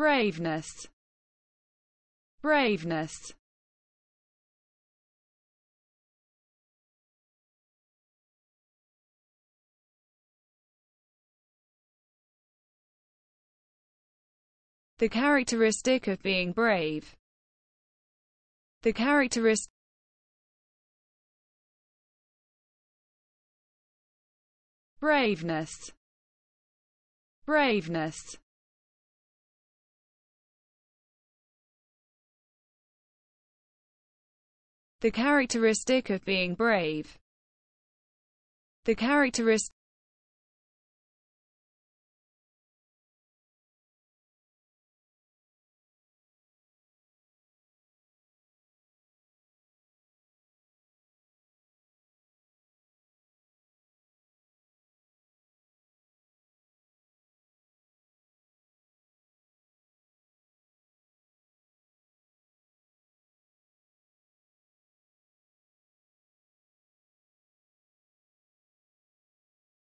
braveness, braveness. The characteristic of being brave. The characteristic braveness braveness The characteristic of being brave. The characteristic